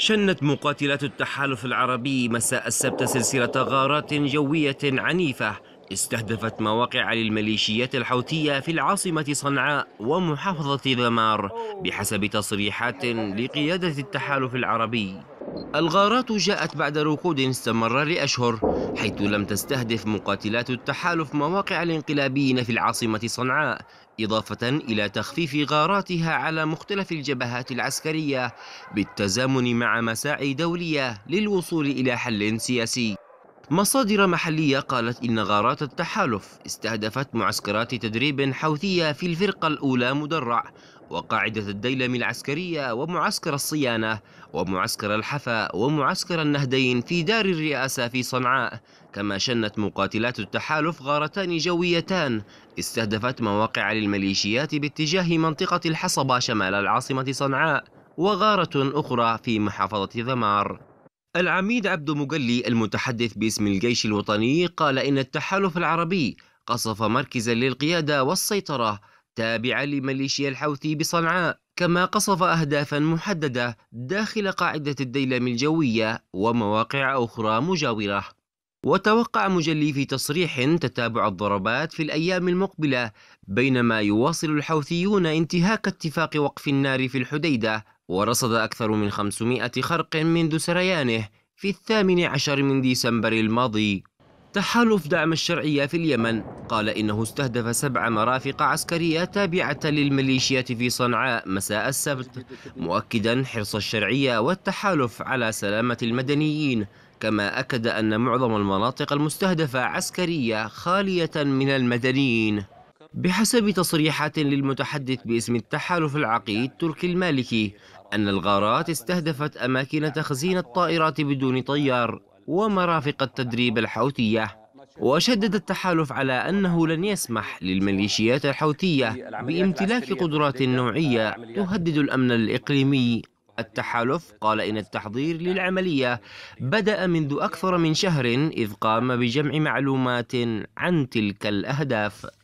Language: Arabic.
شنت مقاتلات التحالف العربي مساء السبت سلسلة غارات جوية عنيفة استهدفت مواقع للميليشيات الحوثية في العاصمة صنعاء ومحافظة ذمار بحسب تصريحات لقيادة التحالف العربي الغارات جاءت بعد ركود استمر لأشهر حيث لم تستهدف مقاتلات التحالف مواقع الانقلابيين في العاصمة صنعاء إضافة إلى تخفيف غاراتها على مختلف الجبهات العسكرية بالتزامن مع مساعي دولية للوصول إلى حل سياسي مصادر محلية قالت إن غارات التحالف استهدفت معسكرات تدريب حوثية في الفرقة الأولى مدرع وقاعدة الديلم العسكرية ومعسكر الصيانة ومعسكر الحفا ومعسكر النهدين في دار الرئاسة في صنعاء كما شنت مقاتلات التحالف غارتان جويتان استهدفت مواقع للميليشيات باتجاه منطقة الحصبة شمال العاصمة صنعاء وغارة أخرى في محافظة ذمار العميد عبد مقلي المتحدث باسم الجيش الوطني قال إن التحالف العربي قصف مركزا للقيادة والسيطرة التابعة لميليشيا الحوثي بصنعاء كما قصف أهدافا محددة داخل قاعدة الديلم الجوية ومواقع أخرى مجاورة وتوقع مجلي في تصريح تتابع الضربات في الأيام المقبلة بينما يواصل الحوثيون انتهاك اتفاق وقف النار في الحديدة ورصد أكثر من 500 خرق منذ سريانه في الثامن عشر من ديسمبر الماضي تحالف دعم الشرعية في اليمن قال إنه استهدف سبع مرافق عسكرية تابعة للميليشيات في صنعاء مساء السبت مؤكدا حرص الشرعية والتحالف على سلامة المدنيين كما أكد أن معظم المناطق المستهدفة عسكرية خالية من المدنيين بحسب تصريحات للمتحدث باسم التحالف العقيد تركي المالكي أن الغارات استهدفت أماكن تخزين الطائرات بدون طيار ومرافق التدريب الحوثية وشدد التحالف على أنه لن يسمح للميليشيات الحوثية بامتلاك قدرات نوعية تهدد الأمن الإقليمي التحالف قال إن التحضير للعملية بدأ منذ أكثر من شهر إذ قام بجمع معلومات عن تلك الأهداف